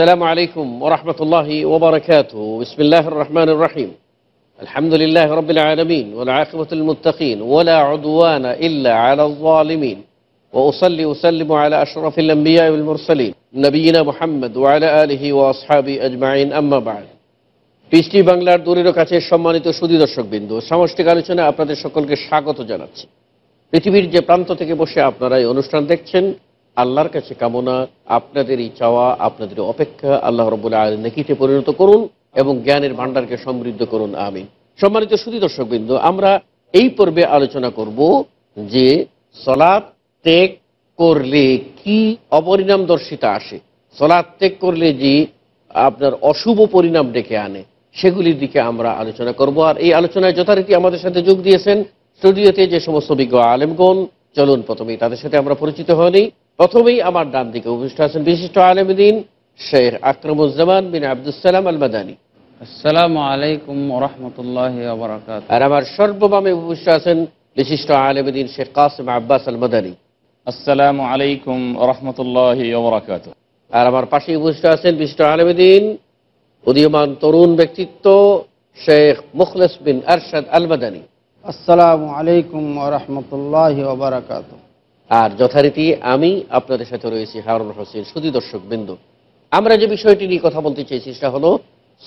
السلام عليكم ورحمة الله وبركاته بسم الله الرحمن الرحيم الحمد لله رب العالمين والعاقبة المتقين ولا عدوان إلا على الظالمين وأصلي وسلم على أشرف الأنبياء والمرسلين نبينا محمد وعلى آله وأصحابه أجمعين أما بعد পিসটি বাংলার দূরের কাছে সম্মানিত সুদী দর্শকবৃন্দ সামষ্টিক আলোচনায় আপনাদের সকলকে স্বাগত জানাচ্ছি পৃথিবীর যে প্রান্ত থেকে বসে আপনারা এই অনুষ্ঠান দেখছেন আল্লাহর কাছে কামনা আপনাদের এই চাওয়া আপনাদের অপেক্ষা আল্লাহ রবুল্লাহ আলী নেকিতে পরিণত করুন এবং জ্ঞানের ভাণ্ডারকে সমৃদ্ধ করুন আমি সম্মানিত সুদী দর্শকবৃন্দ আমরা এই পর্বে আলোচনা করব যে সলাদ ত্যাগ করলে কি অপরিণাম দর্শিতা আসে সলাদ ত্যাগ করলে যে আপনার অশুভ পরিণাম ডেকে আনে সেগুলির দিকে আমরা আলোচনা করব আর এই আলোচনায় যথারীতি আমাদের সাথে যোগ দিয়েছেন স্টুডিওতে যে সমস্ত বিজ্ঞ আলেমগণ চলুন প্রথমেই তাদের সাথে আমরা পরিচিত হয়নি প্রথমেই আমার ডান দিকে উপস্থিত আছেন বিশিষ্ট আলমদিন শেখ আকরমুজ্জামান বিন আবদুসালাম আল মাদানী আসসালামু আলাইকুম রহমতুল্লাহ আর আমার সর্ববামে উপস্থিত আছেন বিশিষ্ট আলমদিন শেখ কাসিম আব্বাস আল মাদানী আসসালামু আলাইকুম রহমতুল্লাহ আর আমার পাশে উপস্থিত আছেন বিশিষ্ট আলমদিন উদীয়মান তরুণ ব্যক্তিত্ব শেখ মুখলেস বিন আরশাদ আল মাদানী আসসালামু আলাইকুম রহমতুল্লাহ আর যথারীতি আমি আপনাদের সাথে রয়েছি হারুন হোসেন সুদী দর্শক বিন্দু আমরা যে বিষয়টি নিয়ে কথা বলতে চেয়েছি সেটা হলো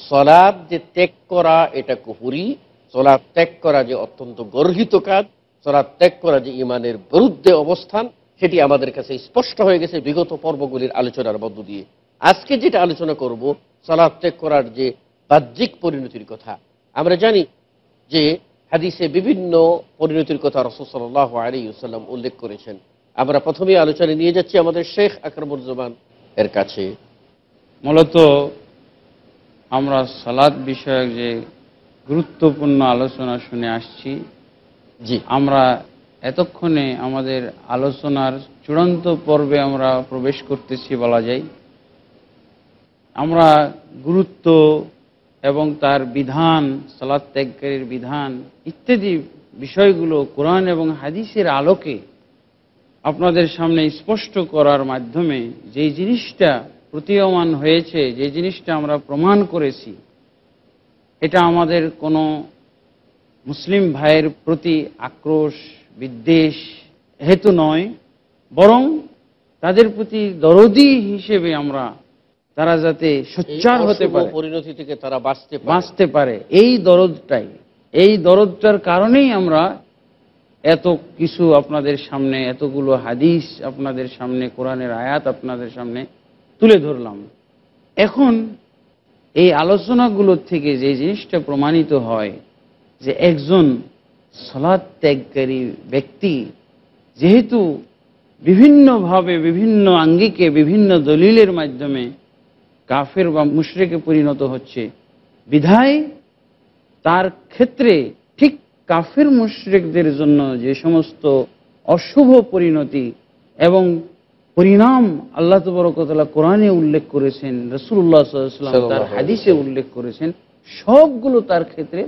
সলাদ যে ত্যাগ করা এটা কুহুরি সলাদ ত্যাগ করা যে অত্যন্ত গর্হিত কাজ সলাদ ত্যাগ করা যে ইমানের বিরুদ্ধে অবস্থান সেটি আমাদের কাছে স্পষ্ট হয়ে গেছে বিগত পর্বগুলির আলোচনার মধ্য দিয়ে আজকে যেটা আলোচনা করব সলাদ ত্যাগ করার যে বাহ্যিক পরিণতির কথা আমরা জানি যে হাদিসে বিভিন্ন পরিণতির কথা রসদ সাল্লাহ আলী সাল্লাম উল্লেখ করেছেন আমরা প্রথমে আলোচনা নিয়ে যাচ্ছি আমাদের শেখ আকরমুজ্জামান এর কাছে মূলত আমরা সালাদ বিষয়ক যে গুরুত্বপূর্ণ আলোচনা শুনে আসছি জি আমরা এতক্ষণে আমাদের আলোচনার চূড়ান্ত পর্বে আমরা প্রবেশ করতেছি বলা যায় আমরা গুরুত্ব এবং তার বিধান সালাদ ত্যাগকারীর বিধান ইত্যাদি বিষয়গুলো কোরআন এবং হাদিসের আলোকে আপনাদের সামনে স্পষ্ট করার মাধ্যমে যে জিনিসটা প্রতীয়মান হয়েছে যে জিনিসটা আমরা প্রমাণ করেছি এটা আমাদের কোনো মুসলিম ভাইয়ের প্রতি আক্রোশ বিদ্বেষ হেতু নয় বরং তাদের প্রতি দরদি হিসেবে আমরা তারা যাতে সোচ্চার হতে পারে পরিণতি থেকে তারা বাঁচতে বাঁচতে পারে এই দরদটাই এই দরদটার কারণেই আমরা এত কিছু আপনাদের সামনে এতগুলো হাদিস আপনাদের সামনে কোরআনের আয়াত আপনাদের সামনে তুলে ধরলাম এখন এই আলোচনাগুলোর থেকে যে জিনিসটা প্রমাণিত হয় যে একজন সলাদ ত্যাগকারী ব্যক্তি যেহেতু বিভিন্নভাবে বিভিন্ন আঙ্গিকে বিভিন্ন দলিলের মাধ্যমে কাফের বা মুশরেকে পরিণত হচ্ছে বিধায় তার ক্ষেত্রে কাফের মুশ্রেকদের জন্য যে সমস্ত অশুভ পরিণতি এবং পরিণাম আল্লাহ তবরকতলা কোরআনে উল্লেখ করেছেন রসুল্লাহ সাল্লাম তার হাদিসে উল্লেখ করেছেন সবগুলো তার ক্ষেত্রে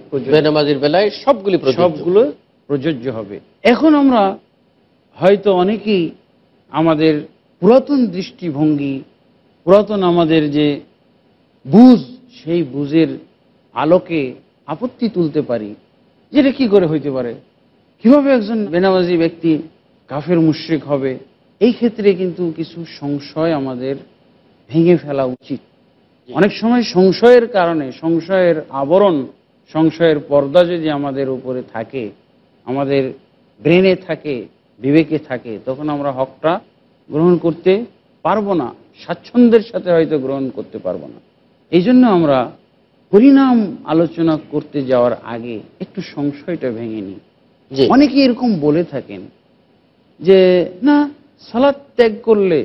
বেলায় সবগুলি সবগুলো প্রযোজ্য হবে এখন আমরা হয়তো অনেকেই আমাদের পুরাতন দৃষ্টিভঙ্গি পুরাতন আমাদের যে বুঝ সেই বুঝের আলোকে আপত্তি তুলতে পারি যেটা কি করে হইতে পারে কিভাবে একজন বেনামাজি ব্যক্তি কাফের মুশ্রিক হবে এই ক্ষেত্রে কিন্তু কিছু সংশয় আমাদের ভেঙে ফেলা উচিত অনেক সময় সংশয়ের কারণে সংশয়ের আবরণ সংশয়ের পর্দা যদি আমাদের উপরে থাকে আমাদের ব্রেনে থাকে বিবেকে থাকে তখন আমরা হকটা গ্রহণ করতে পারবো না স্বাচ্ছন্দ্যের সাথে হয়তো গ্রহণ করতে পারবো না এই জন্য আমরা হরিনাম আলোচনা করতে যাওয়ার আগে একটু সংশয়টা ভেঙে নি অনেকে এরকম বলে থাকেন যে না সালাদ ত্যাগ করলে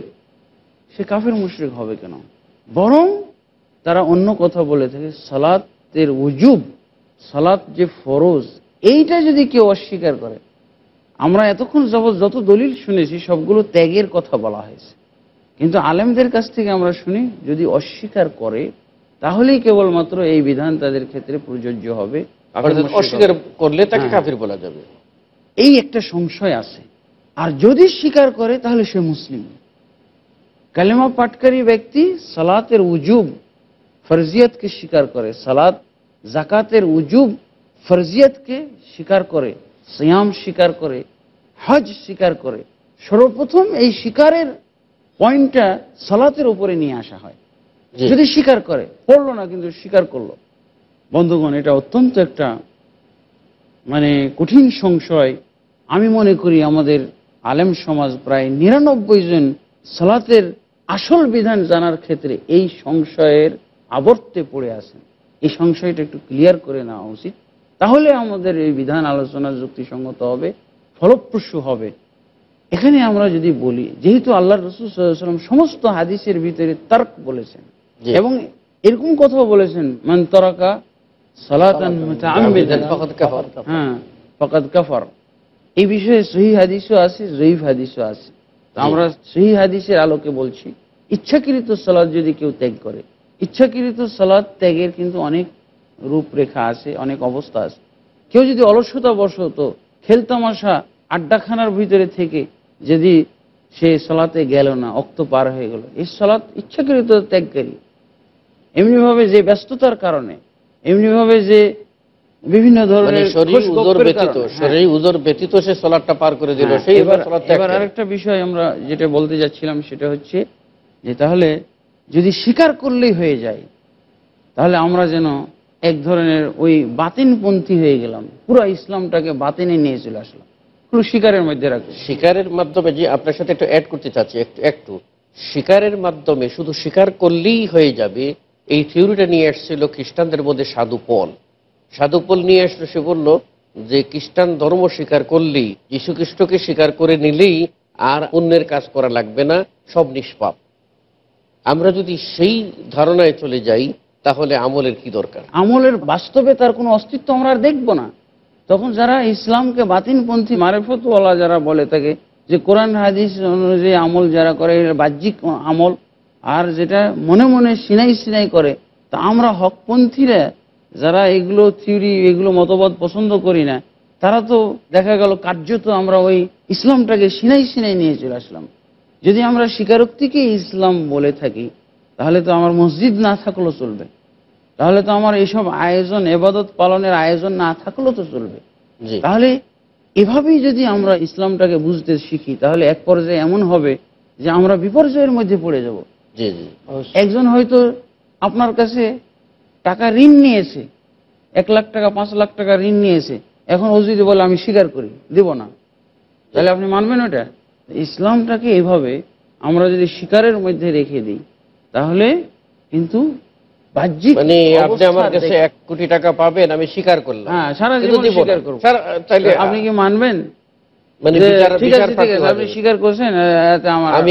সে কাফের মুশ্রিক হবে কেন বরং তারা অন্য কথা বলে থাকে সালাতের উজুব সালাত যে ফরজ এইটা যদি কেউ অস্বীকার করে আমরা এতক্ষণ যাব যত দলিল শুনেছি সবগুলো ত্যাগের কথা বলা হয়েছে কিন্তু আলেমদের কাছ থেকে আমরা শুনি যদি অস্বীকার করে তাহলেই কেবলমাত্র এই বিধান তাদের ক্ষেত্রে প্রযোজ্য হবে অস্বীকার করলে তাকে হ্যাঁ। কাফির বলা যাবে এই একটা সংশয় আছে আর যদি স্বীকার করে তাহলে সে মুসলিম কালেমা পাটকারী ব্যক্তি সালাতের উজুব ফরজিয়তকে স্বীকার করে সালাত জাকাতের উজুব ফরজিয়তকে স্বীকার করে সিয়াম স্বীকার করে হজ স্বীকার করে সর্বপ্রথম এই স্বীকারের পয়েন্টটা সালাতের উপরে নিয়ে আসা হয় যদি স্বীকার করে পড়লো না কিন্তু স্বীকার করলো বন্ধুগণ এটা অত্যন্ত একটা মানে কঠিন সংশয় আমি মনে করি আমাদের আলেম সমাজ প্রায় নিরানব্বই জন সালাতের আসল বিধান জানার ক্ষেত্রে এই সংশয়ের আবর্তে পড়ে আসেন এই সংশয়টা একটু ক্লিয়ার করে নেওয়া উচিত তাহলে আমাদের এই বিধান আলোচনা যুক্তিসঙ্গত হবে ফলপ্রসূ হবে এখানে আমরা যদি বলি যেহেতু আল্লাহ রসুল সাল্লাম সমস্ত হাদিসের ভিতরে তর্ক বলেছেন এবং এরকম কথা বলেছেন মান তরাকা সালাতান ফকাত কাফর হ্যাঁ, এই বিষয়ে সহি হাদিসও আছে জয়ীফ হাদিসও আছে আমরা সহি হাদিসের আলোকে বলছি ইচ্ছাকৃত সালাদ যদি কেউ ত্যাগ করে ইচ্ছাকৃত সালাদ ত্যাগের কিন্তু অনেক রূপরেখা আছে অনেক অবস্থা আছে কেউ যদি অলসতা বশত খেলতামাশা আড্ডাখানার ভিতরে থেকে যদি সে সলাতে গেল না অক্ত পার হয়ে গেল এই সলাৎ ইচ্ছাকৃত ত্যাগকারী এমনিভাবে যে ব্যস্ততার কারণে এমনিভাবে যে বিভিন্ন ধরনের মানে হ্যাঁ। হ্যাঁ, আমরা করলেই হয়ে যায় তাহলে আমরা যেন এক ধরনের ওই বাতিনপন্থী হয়ে গেলাম পুরো ইসলামটাকে বাতিনে নিয়ে চলে আসলাম পুরো শিকারের মধ্যে রাখলাম শিকারের মাধ্যমে যে আপনার সাথে একটু অ্যাড করতে চাচ্ছি একটু একটু শিকারের মাধ্যমে শুধু শিকার করলেই হয়ে যাবে এই থিওরিটা নিয়ে এসছিল খ্রিস্টানদের মধ্যে সাধুপল সাধুপল নিয়ে আসলো সে বলল যে খ্রিস্টান ধর্ম স্বীকার করলেই যীশু খ্রিস্টকে স্বীকার করে নিলেই আর অন্যের কাজ করা লাগবে না সব নিষ্পাপ আমরা যদি সেই ধারণায় চলে যাই তাহলে আমলের কি দরকার আমলের বাস্তবে তার কোনো অস্তিত্ব আমরা আর দেখবো না তখন যারা ইসলামকে বাতিনপন্থী মারেফতওয়ালা যারা বলে থাকে যে কোরআন হাদিস অনুযায়ী আমল যারা করে বাহ্যিক আমল আর যেটা মনে মনে সিনাই সিনাই করে তা আমরা হকপন্থীরা যারা এগুলো থিওরি এগুলো মতবাদ পছন্দ করি না তারা তো দেখা গেল কার্যত আমরা ওই ইসলামটাকে সিনাই সিনাই নিয়ে চলে আসলাম যদি আমরা স্বীকারোক্তিকে ইসলাম বলে থাকি তাহলে তো আমার মসজিদ না থাকলেও চলবে তাহলে তো আমার এসব আয়োজন এবাদত পালনের আয়োজন না থাকলেও তো চলবে তাহলে এভাবেই যদি আমরা ইসলামটাকে বুঝতে শিখি তাহলে এক পর্যায়ে এমন হবে যে আমরা বিপর্যয়ের মধ্যে পড়ে যাব একজন হয়তো আপনার কাছে টাকা ঋণ নিয়েছে এক লাখ টাকা পাঁচ লাখ টাকা ঋণ নিয়েছে এখন ও যদি বলে আমি স্বীকার করি দেব না তাহলে আপনি মানবেন ওটা ইসলামটাকে এভাবে আমরা যদি শিকারের মধ্যে রেখে দিই তাহলে কিন্তু আপনি কি মানবেন মানে আমি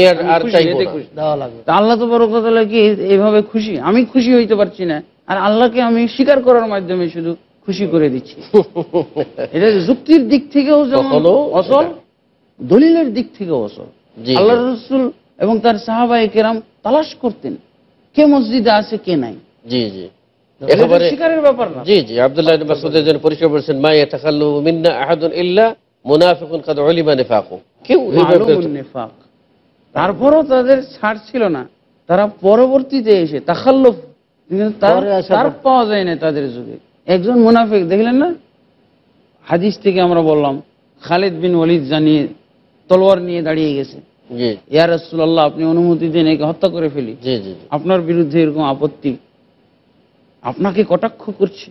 আল্লাহ তো বড় কথা কি এইভাবে খুশি আমি খুশি হইতে পারছি না আর আল্লাহকে আমি স্বীকার করার মাধ্যমে শুধু খুশি করে দিচ্ছি এটা যুক্তির দিক থেকেও যেমন অসল দলিলের দিক থেকেও অসল আল্লাহ রসুল এবং তার সাহাবাই কেরাম তালাশ করতেন কে মসজিদে আছে কে নাই জি জি স্বীকারের ব্যাপার না জি জি আবদুল্লাহ পরিষ্কার বলছেন মা ইয়া তাকাল্লু মিন্না আহাদুন ইল্লা মুনাফিকুন কাদ অলিমা নেফাকু কেউ নিফাক তারপরও তাদের ছাড় ছিল না তারা পরবর্তীতে এসে তাখাল্লুফ তার পাওয়া যায় না তাদের যুগে একজন মুনাফিক দেখলেন না হাদিস থেকে আমরা বললাম খালিদ বিন ওলিদ জানিয়ে তলোয়ার নিয়ে দাঁড়িয়ে গেছে ইয়া রসুল্লাহ আপনি অনুমতি দেন একে হত্যা করে ফেলি আপনার বিরুদ্ধে এরকম আপত্তি আপনাকে কটাক্ষ করছে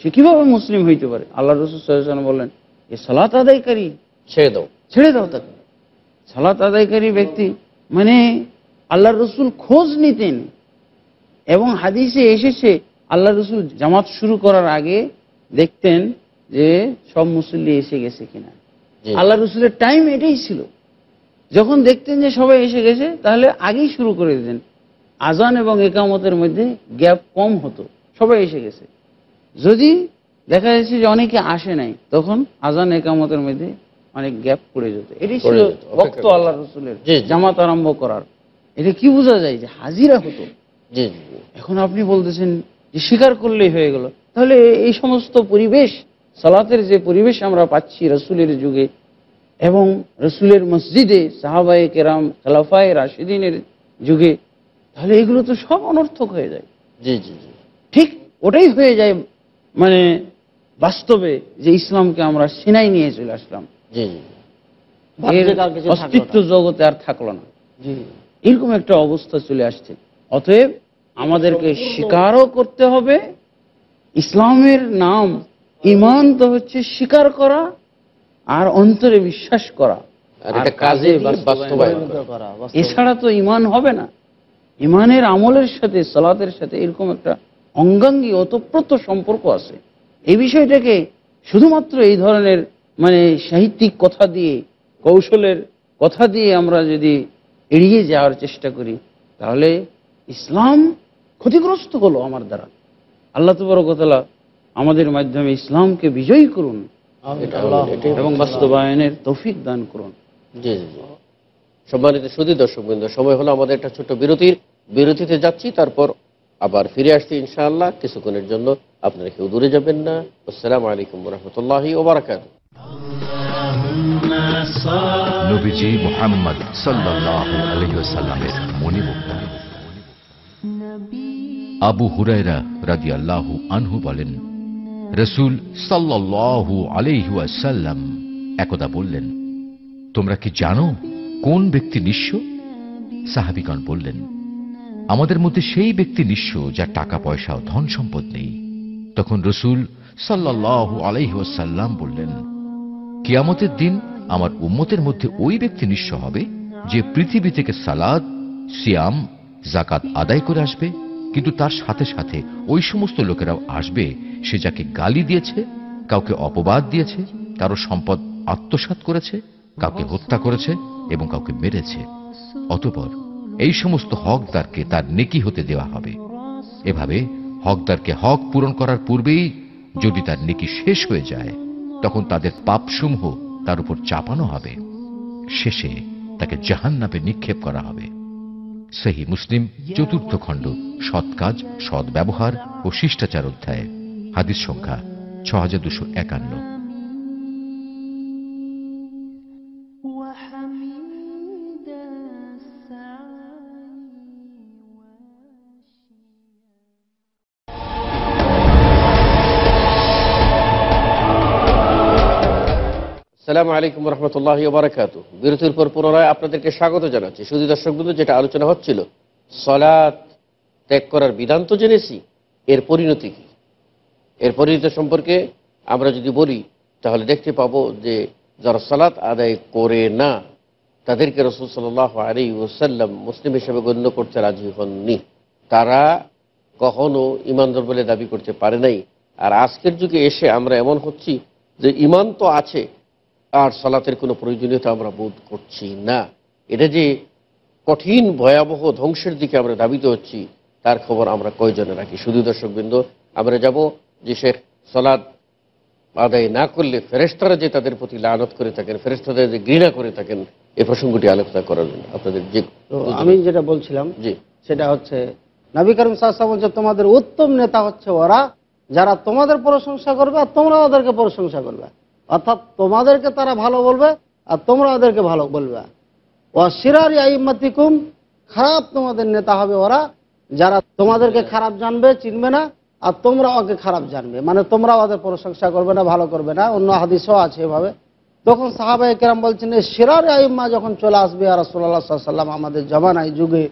সে কিভাবে মুসলিম হইতে পারে আল্লাহ রসুল বলেন এই সলাত আদায়কারী ছেড়ে দাও ছেড়ে দাও তাকে সলাত আদায়কারী ব্যক্তি মানে আল্লাহ রসুল খোঁজ নিতেন এবং হাদিসে এসেছে আল্লাহ রসুল জামাত শুরু করার আগে দেখতেন যে সব মুসল্লি এসে গেছে কিনা আল্লাহ রসুলের টাইম এটাই ছিল যখন দেখতেন যে সবাই এসে গেছে তাহলে আগেই শুরু করে দিতেন আজান এবং একামতের মধ্যে গ্যাপ কম হতো সবাই এসে গেছে যদি দেখা যাচ্ছে যে অনেকে আসে নাই তখন আজান একামতের মধ্যে অনেক গ্যাপ পড়ে যেত এটি ছিল ভক্ত আল্লাহ রসুলের জামাত আরম্ভ করার এটা কি বোঝা যায় যে হাজিরা হতো এখন আপনি বলতেছেন যে স্বীকার করলেই হয়ে গেল তাহলে এই সমস্ত পরিবেশ সালাতের যে পরিবেশ আমরা পাচ্ছি রসুলের যুগে এবং রসুলের মসজিদে সাহাবায়ে কেরাম খালাফায় রাশিদিনের যুগে তাহলে এগুলো তো সব অনর্থক হয়ে যায় জি জি ঠিক ওটাই হয়ে যায় মানে বাস্তবে যে ইসলামকে আমরা সিনাই নিয়ে চলে আসলাম অস্তিত্ব জগতে আর থাকলো না এরকম একটা অবস্থা চলে আসছে অতএব আমাদেরকে স্বীকারও করতে হবে ইসলামের নাম ইমান তো হচ্ছে স্বীকার করা আর অন্তরে বিশ্বাস করা কাজে এছাড়া তো ইমান হবে না ইমানের আমলের সাথে সালাতের সাথে এরকম একটা অঙ্গাঙ্গী অতপ্রত সম্পর্ক আছে এই বিষয়টাকে শুধুমাত্র এই ধরনের মানে সাহিত্যিক কথা দিয়ে কৌশলের কথা দিয়ে আমরা যদি এড়িয়ে যাওয়ার চেষ্টা করি তাহলে ইসলাম ক্ষতিগ্রস্ত হলো আমার দ্বারা আল্লাহ তবরকতলা আমাদের মাধ্যমে ইসলামকে বিজয়ী করুন এবং বাস্তবায়নের তৌফিক দান করুন সম্মানিত সুদী দর্শক বৃন্দ সময় হলো আমাদের একটা ছোট্ট বিরতির বিরতিতে যাচ্ছি তারপর আবার ফিরে আসছি ইনশাআল্লাহ কিছুক্ষণের জন্য আপনারা কেউ দূরে যাবেন না আসসালাম আলাইকুম রহমতুল্লাহ ওবরাকাত আবু হুরাইরা রাজি আল্লাহ আনহু বলেন রসুল সাল্লাল্লাহু আলাইহি একদা বললেন তোমরা কি জানো কোন ব্যক্তি নিঃস্ব সাহাবিগণ বললেন আমাদের মধ্যে সেই ব্যক্তি নিঃস্ব যার টাকা পয়সা ও ধন সম্পদ নেই তখন রসুল সাল্লাহ আলাইহাল্লাম বললেন কিয়ামতের দিন আমার উম্মতের মধ্যে ওই ব্যক্তি নিঃস্ব হবে যে পৃথিবী থেকে সালাদ সিয়াম জাকাত আদায় করে আসবে কিন্তু তার সাথে সাথে ওই সমস্ত লোকেরাও আসবে সে যাকে গালি দিয়েছে কাউকে অপবাদ দিয়েছে কারো সম্পদ আত্মসাত করেছে কাউকে হত্যা করেছে এবং কাউকে মেরেছে অতপর এই সমস্ত হকদারকে তার নেকি হতে দেওয়া হবে এভাবে হকদারকে হক পূরণ করার পূর্বেই যদি তার নেকি শেষ হয়ে যায় তখন তাদের পাপসমূহ তার উপর চাপানো হবে শেষে তাকে জাহান নামে নিক্ষেপ করা হবে সেহী মুসলিম চতুর্থ খণ্ড সৎ কাজ সদ্ব্যবহার ও শিষ্টাচার অধ্যায় হাদিস সংখ্যা ছ হাজার দুশো একান্ন সালাম আলাইকুম রহমতুল্লাহ বারাকাতু বিরতির পর পুনরায় আপনাদেরকে স্বাগত জানাচ্ছি শুধু বিন্দু যেটা আলোচনা হচ্ছিল সলাৎ ত্যাগ করার বিধান তো জেনেছি এর পরিণতি কী এর পরিণতি সম্পর্কে আমরা যদি বলি তাহলে দেখতে পাবো যে যারা সলাৎ আদায় করে না তাদেরকে রসুল সাল্লাহ আলী ওসাল্লাম মুসলিম হিসেবে গণ্য করতে রাজি হননি তারা কখনো ইমানদার বলে দাবি করতে পারে নাই আর আজকের যুগে এসে আমরা এমন হচ্ছি যে ইমান তো আছে আর সালাতের কোনো প্রয়োজনীয়তা আমরা বোধ করছি না এটা যে কঠিন ভয়াবহ ধ্বংসের দিকে আমরা দাবিত হচ্ছি তার খবর আমরা কয়জনে রাখি শুধু দর্শকবৃন্দ আমরা যাব যে শেখ সলাদ আদায় না করলে ফেরেস্তারা যে তাদের প্রতি লানত করে থাকেন ফেরেস্তাদের যে ঘৃণা করে থাকেন এই প্রসঙ্গটি আলোচনা করার জন্য আপনাদের যে আমি যেটা বলছিলাম যে সেটা হচ্ছে নবী করিম সাহা বলছে তোমাদের উত্তম নেতা হচ্ছে ওরা যারা তোমাদের প্রশংসা করবে আর তোমরা ওদেরকে প্রশংসা করবে অর্থাৎ তোমাদেরকে তারা ভালো বলবে আর তোমরা ওদেরকে ভালো বলবে ও সিরারি আইমাতিকুম খারাপ তোমাদের নেতা হবে ওরা যারা তোমাদেরকে খারাপ জানবে চিনবে না আর তোমরা ওকে খারাপ জানবে মানে তোমরা ওদের প্রশংসা করবে না ভালো করবে না অন্য হাদিসও আছে এভাবে তখন সাহাবা কেরাম বলছেন সিরার আইম্মা যখন চলে আসবে আর রসোল্লা সাল্লাম আমাদের জমানাই যুগে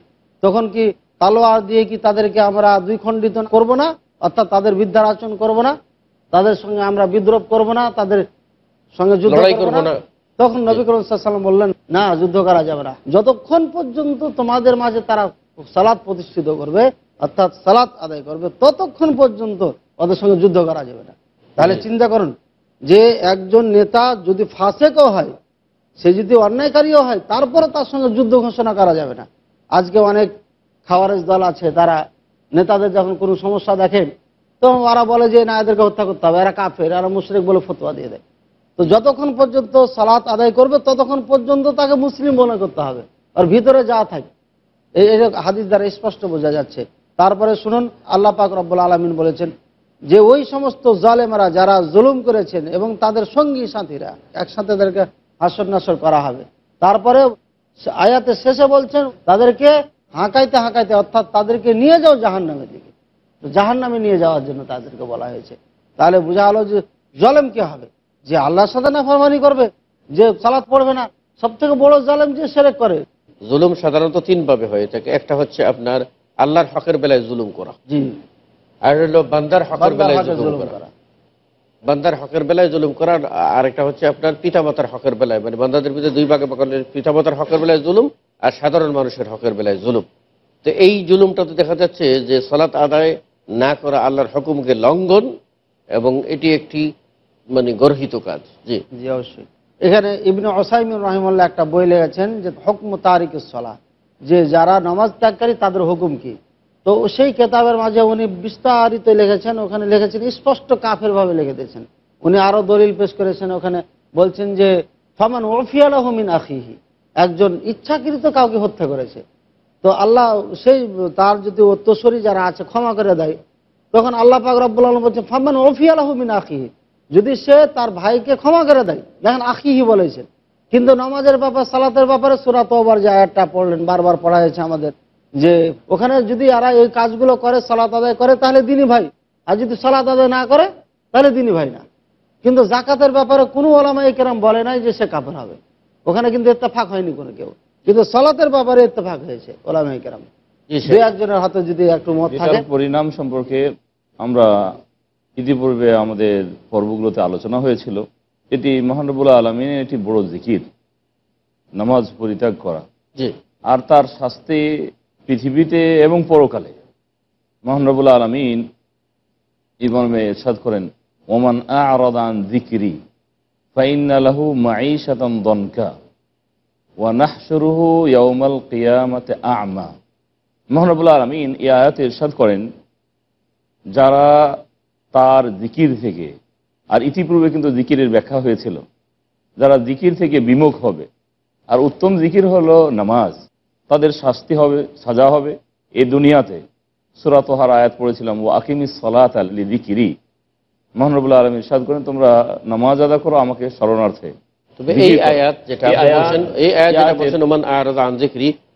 তখন কি তালোয়ার দিয়ে কি তাদেরকে আমরা দুই খণ্ডিত করবো না অর্থাৎ তাদের বিদ্যার আচরণ করবো না তাদের সঙ্গে আমরা বিদ্রোপ করবো না তাদের সঙ্গে যুদ্ধ না তখন নবী করম সাল্লাম বললেন না যুদ্ধ করা যাবে না যতক্ষণ পর্যন্ত তোমাদের মাঝে তারা সালাদ প্রতিষ্ঠিত করবে অর্থাৎ সালাদ আদায় করবে ততক্ষণ পর্যন্ত ওদের সঙ্গে যুদ্ধ করা যাবে না তাহলে চিন্তা করুন যে একজন নেতা যদি ফাঁসেকও হয় সে যদি অন্যায়কারীও হয় তারপরে তার সঙ্গে যুদ্ধ ঘোষণা করা যাবে না আজকে অনেক খাওয়ারেজ দল আছে তারা নেতাদের যখন কোনো সমস্যা দেখেন তখন ওরা বলে যে না এদেরকে হত্যা করতে হবে এরা কাফের এরা মুশরেক বলে ফতোয়া দিয়ে দেয় তো যতক্ষণ পর্যন্ত সালাত আদায় করবে ততক্ষণ পর্যন্ত তাকে মুসলিম মনে করতে হবে আর ভিতরে যা থাকে এই হাদিস দ্বারা স্পষ্ট বোঝা যাচ্ছে তারপরে শুনুন আল্লাহ পাক রব্বুল আলমিন বলেছেন যে ওই সমস্ত জালেমারা যারা জুলুম করেছেন এবং তাদের সঙ্গী সাথীরা একসাথে তাদেরকে হাসর করা হবে তারপরে আয়াতে শেষে বলছেন তাদেরকে হাঁকাইতে হাঁকাইতে অর্থাৎ তাদেরকে নিয়ে যাও জাহান নামের দিকে জাহান নামে নিয়ে যাওয়ার জন্য তাদেরকে বলা হয়েছে তাহলে বোঝা হলো যে জলেম কে হবে যে আল্লাহর সাথে না ফরমানি করবে যে সালাত পড়বে না সব থেকে বড় জালেম যে সেরেক করে জুলুম সাধারণত তিনভাবে হয়ে থাকে একটা হচ্ছে আপনার আল্লাহর হকের বেলায় জুলুম করা আর হলো বান্দার হকের বেলায় জুলুম করা বান্দার হকের বেলায় জুলুম করা আর একটা হচ্ছে আপনার পিতামাতার হকের বেলায় মানে বান্দাদের ভিতরে দুই ভাগে পিতামাতার হকের বেলায় জুলুম আর সাধারণ মানুষের হকের বেলায় জুলুম তো এই জুলুমটা তো দেখা যাচ্ছে যে সলাৎ আদায় না করা আল্লাহর হকুমকে লঙ্ঘন এবং এটি একটি মানে গর্হিত কাজ জি জি অবশ্যই এখানে ইবনে অসাইম রহিমুল্লাহ একটা বই লেগেছেন যে হকম তারিক সলা যে যারা নামাজ ত্যাগকারী তাদের হুকুম কি তো সেই কেতাবের মাঝে উনি বিস্তারিত লিখেছেন ওখানে লিখেছেন স্পষ্ট কাফের ভাবে লিখে দিয়েছেন উনি আরো দলিল পেশ করেছেন ওখানে বলছেন যে ফমান ওফিয়াল হমিন আখিহি একজন ইচ্ছাকৃত কাউকে হত্যা করেছে তো আল্লাহ সেই তার যদি তসরি যারা আছে ক্ষমা করে দেয় তখন আল্লাহ পাক রব্বুল আলম বলছেন ফমান ওফিয়াল হমিন আখিহি যদি সে তার ভাইকে ক্ষমা করে দেয় দেখেন আখিহি বলেছেন কিন্তু নামাজের ব্যাপার সালাতের ব্যাপারে সুরা ওবার যে আয়াতটা পড়লেন বারবার পড়া হয়েছে আমাদের যে ওখানে যদি আরা এই কাজগুলো করে সালাত আদায় করে তাহলে দিনই ভাই আর যদি সালাত আদায় না করে তাহলে দিনই ভাই না কিন্তু জাকাতের ব্যাপারে কোনো ওলামা কেরাম বলে নাই যে সে কাপড় হবে ওখানে কিন্তু ইত্তেফাক হয়নি কোনো কেউ কিন্তু সালাতের ব্যাপারে ইত্তেফাক হয়েছে ওলামা কেরাম দু একজনের হাতে যদি একটু মত থাকে পরিণাম সম্পর্কে আমরা ইতিপূর্বে আমাদের পর্বগুলোতে আলোচনা হয়েছিল এটি মহানবুল্লাহ আলমিনের একটি বড় জিকির নামাজ পরিত্যাগ করা আর তার শাস্তি পৃথিবীতে এবং পরকালে মহানবুল্লাহ আলমিন ইমর্মে এরশাদ করেন ওমান আরদান জিকিরি ফাইনালাহু মাই সাতম দনকা ওয়ানাহরুহু ইয়মাল কিয়ামতে আমা মহানবুল্লাহ আলমিন এই আয়াত এরশাদ করেন যারা তার জিকির থেকে আর ইতিপূর্বে কিন্তু জিকিরের ব্যাখ্যা হয়েছিল যারা জিকির থেকে বিমুখ হবে আর উত্তম জিকির হল নামাজ তাদের শাস্তি হবে সাজা হবে এ দুনিয়াতে সুরাতহার আয়াত পড়েছিলাম ও আকিমি সলাত আলী জিকিরি মহানবুল্লাহ আলম ইরশাদ করেন তোমরা নামাজ আদা করো আমাকে স্মরণার্থে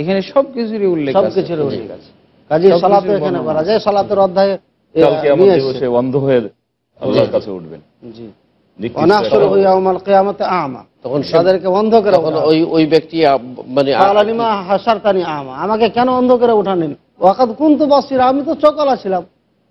এখানে সব কিছুরই উল্লেখ সব কিছুর উল্লেখ আছে সালাতে এখানে করা যায় সালাতের অধ্যায়ে মানে আমি তো চকলা ছিলাম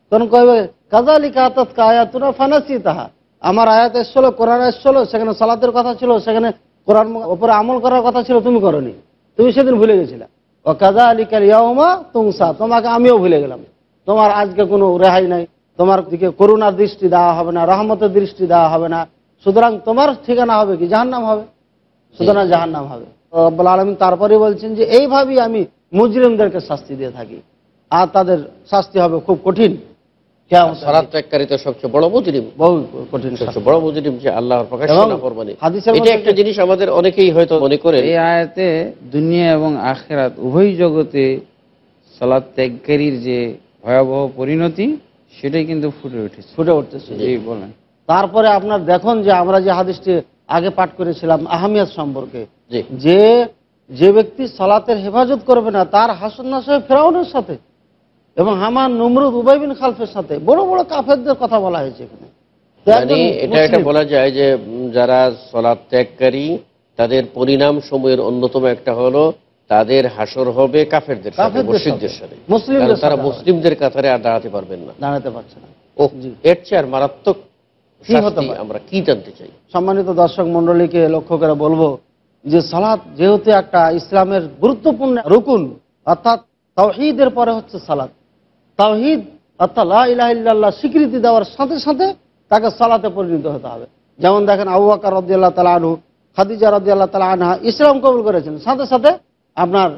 তখন কবে কাজালি কাতাত কায়াতুনা ফানাসি তাহা আমার আয়াত এসছিল কোরআন এসছিল সেখানে সালাতের কথা ছিল সেখানে কোরআন ওপরে আমল করার কথা ছিল তুমি করনি তুমি সেদিন ভুলে গেছিলে ও কাজা আলিকাল ইয়াউমা তুংসা তোমাকে আমিও ভুলে গেলাম তোমার আজকে কোনো রেহাই নাই তোমার দিকে করুণার দৃষ্টি দেওয়া হবে না রহমতের দৃষ্টি দেওয়া হবে না সুতরাং তোমার ঠিকানা হবে কি নাম হবে সুতরাং নাম হবে রব্বুল আলমিন তারপরে বলছেন যে এইভাবেই আমি মুজরিমদেরকে শাস্তি দিয়ে থাকি আর তাদের শাস্তি হবে খুব কঠিন পরিণতি সেটাই কিন্তু ফুটে উঠেছে ফুটে বলেন তারপরে আপনার দেখুন যে আমরা যে হাদিসটি আগে পাঠ করেছিলাম আহমিয়াত সম্পর্কে যে যে ব্যক্তি সালাতের হেফাজত করবে না তার হাসন নাসে ফেরাউনের সাথে এবং হামান নমরুদ উবাই বিন খালফের সাথে বড় বড় কাফেরদের কথা বলা হয়েছে এখানে মানে এটা এটা বলা যায় যে যারা সলাদ ত্যাগকারী তাদের পরিণাম সময়ের অন্যতম একটা হলো তাদের হাসর হবে কাফেরদের সাথে তারা মুসলিমদের কাতারে আর দাঁড়াতে পারবেন না দাঁড়াতে পারছে না ও এর চেয়ে আর মারাত্মক আমরা কি জানতে চাই সম্মানিত দর্শক মন্ডলীকে লক্ষ্য করে বলবো যে সালাদ যেহেতু একটা ইসলামের গুরুত্বপূর্ণ রুকুন অর্থাৎ তাওহিদের পরে হচ্ছে সালাদ তাওহিদ অর্থাৎ স্বীকৃতি দেওয়ার সাথে সাথে তাকে সালাতে পরিণত হতে হবে যেমন দেখেন আবুবাকার আল্লাহ তালা আনহু খাদিজা আল্লাহ তালা আনহা ইসলাম কবুল করেছেন সাথে সাথে আপনার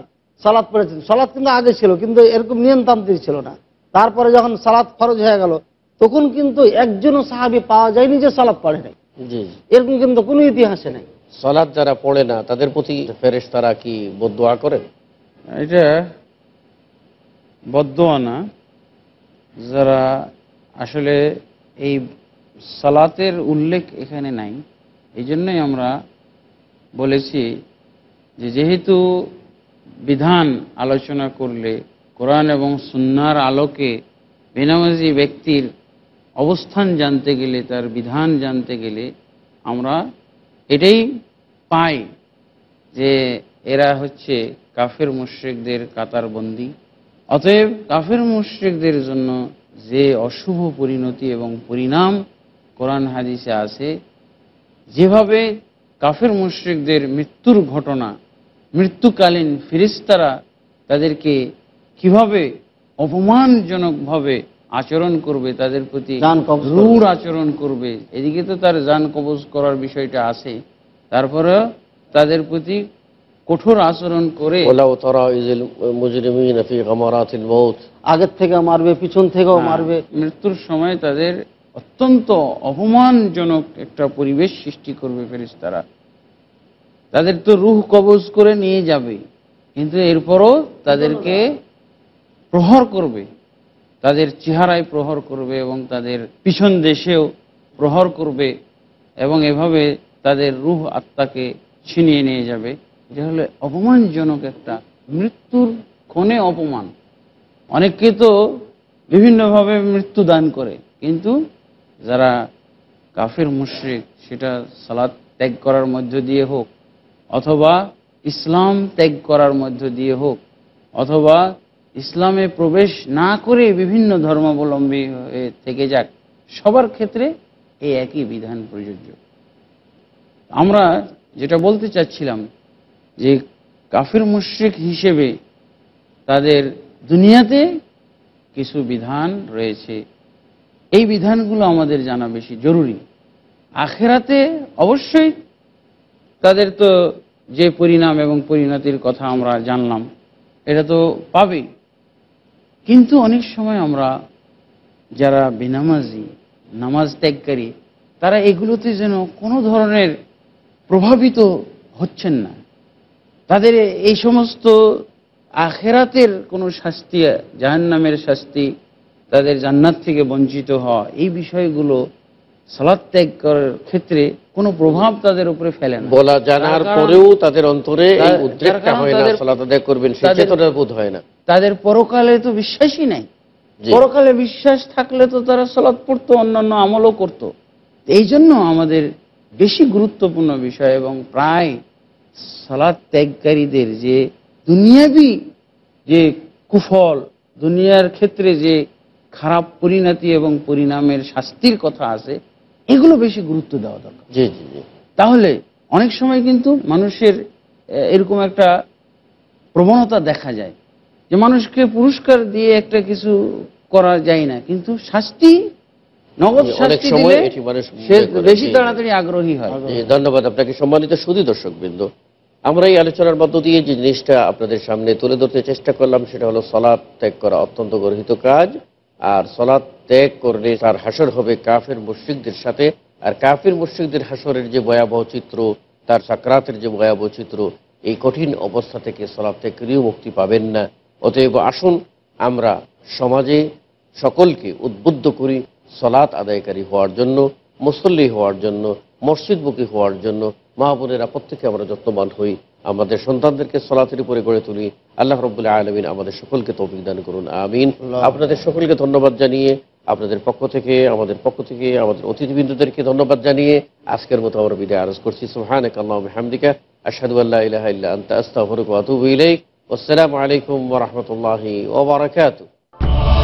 সালাত পড়েছেন সালাদ কিন্তু আগে ছিল কিন্তু এরকম নিয়মতান্ত্রিক ছিল না তারপরে যখন সালাত ফরজ হয়ে গেল তখন কিন্তু একজনও সাহাবি পাওয়া যায়নি যে সালাত পড়ে নাই এরকম কিন্তু কোনো ইতিহাসে নেই সালাদ যারা পড়ে না তাদের প্রতি ফেরেস তারা কি বদোয়া করে এটা বদোয়া না যারা আসলে এই সালাতের উল্লেখ এখানে নাই এই জন্যই আমরা বলেছি যে যেহেতু বিধান আলোচনা করলে কোরআন এবং সুন্নার আলোকে বেনামাজি ব্যক্তির অবস্থান জানতে গেলে তার বিধান জানতে গেলে আমরা এটাই পাই যে এরা হচ্ছে কাফের মুশ্রিকদের কাতারবন্দি অতএব কাফের মুশ্রিকদের জন্য যে অশুভ পরিণতি এবং পরিণাম কোরআন হাদিসে আছে যেভাবে কাফের মুশ্রিকদের মৃত্যুর ঘটনা মৃত্যুকালীন ফিরিস্তারা তাদেরকে কিভাবে অপমানজনকভাবে আচরণ করবে তাদের প্রতি রূঢ় আচরণ করবে এদিকে তো তার যান কবজ করার বিষয়টা আছে তারপরে তাদের প্রতি কঠোর আচরণ করে আগের থেকে মারবে পিছন থেকেও হ্যাঁ। মারবে মৃত্যুর সময় তাদের অত্যন্ত অপমানজনক একটা পরিবেশ সৃষ্টি করবে তারা তাদের তো রুহ কবজ করে নিয়ে যাবে কিন্তু এরপরও তাদেরকে প্রহর করবে তাদের চেহারায় প্রহর করবে এবং তাদের পিছন দেশেও প্রহর করবে এবং এভাবে তাদের রুহ আত্মাকে ছিনিয়ে নিয়ে যাবে এটা হলে অপমানজনক একটা মৃত্যুর ক্ষণে অপমান অনেককে তো বিভিন্নভাবে মৃত্যু দান করে কিন্তু যারা কাফের মুশ্রিক সেটা সালাদ ত্যাগ করার মধ্য দিয়ে হোক অথবা ইসলাম ত্যাগ করার মধ্য দিয়ে হোক অথবা ইসলামে প্রবেশ না করে বিভিন্ন ধর্মাবলম্বী হয়ে থেকে যাক সবার ক্ষেত্রে এই একই বিধান প্রযোজ্য আমরা যেটা বলতে চাচ্ছিলাম যে কাফির মুশ্রিক হিসেবে তাদের দুনিয়াতে কিছু বিধান রয়েছে এই বিধানগুলো আমাদের জানা বেশি জরুরি আখেরাতে অবশ্যই তাদের তো যে পরিণাম এবং পরিণতির কথা আমরা জানলাম এটা তো পাবেই কিন্তু অনেক সময় আমরা যারা বেনামাজি নামাজ ত্যাগকারী তারা এগুলোতে যেন কোনো ধরনের প্রভাবিত হচ্ছেন না তাদের এই সমস্ত আখেরাতের কোনো শাস্তি জাহান্নামের শাস্তি তাদের জান্নাত থেকে বঞ্চিত হওয়া এই বিষয়গুলো সালাদ ত্যাগ করার ক্ষেত্রে কোনো প্রভাব তাদের উপরে ফেলে না বলা জানার পরেও তাদের অন্তরে করবেন তাদের পরকালে তো বিশ্বাসই নাই পরকালে বিশ্বাস থাকলে তো তারা সালাত পড়ত অন্যান্য আমলও করত এই জন্য আমাদের বেশি গুরুত্বপূর্ণ বিষয় এবং প্রায় সালাদ ত্যাগকারীদের যে দুনিয়াবি যে কুফল দুনিয়ার ক্ষেত্রে যে খারাপ পরিণতি এবং পরিণামের শাস্তির কথা আছে এগুলো বেশি গুরুত্ব দেওয়া দরকার জি জি জি তাহলে অনেক সময় কিন্তু মানুষের এরকম একটা প্রবণতা দেখা যায় যে মানুষকে পুরস্কার দিয়ে একটা কিছু করা যায় না কিন্তু শাস্তি নগদ অনেক আগ্রহী হয় ধন্যবাদ আপনাকে সম্মানিত সুদী বৃন্দ আমরা এই আলোচনার মধ্য দিয়ে যে জিনিসটা আপনাদের সামনে তুলে ধরতে চেষ্টা করলাম সেটা হলো সলাপ ত্যাগ করা অত্যন্ত গর্হিত কাজ আর সলাদ ত্যাগ করলে তার হাসর হবে কাফের মুশ্রিকদের সাথে আর কাফের মুশ্রিকদের হাসরের যে ভয়াবহ চিত্র তার সাকরাতের যে ভয়াবহ চিত্র এই কঠিন অবস্থা থেকে সলাপ ত্যাগ থেকেও মুক্তি পাবেন না অতএব আসুন আমরা সমাজে সকলকে উদ্বুদ্ধ করি সলাৎ আদায়কারী হওয়ার জন্য মুসল্লি হওয়ার জন্য মসজিদমুখী হওয়ার জন্য মা প্রত্যেকে আমরা যত্নবান হই আমাদের সন্তানদেরকে সলাতের উপরে গড়ে তুলি আল্লাহ রবুল্লাহ আলমিন আমাদের সকলকে তৌফিক দান করুন আমিন আপনাদের সকলকে ধন্যবাদ জানিয়ে আপনাদের পক্ষ থেকে আমাদের পক্ষ থেকে আমাদের অতিথিবৃন্দদেরকে ধন্যবাদ জানিয়ে আজকের মতো আমরা বিদায় আরজ করছি সুহান আকাল্লাহামদিকা আশাদু আল্লাহ ইলাহ ইল্লা আন্তা আসসালামু আলাইকুম ওয়া রাহমাতুল্লাহি ওয়া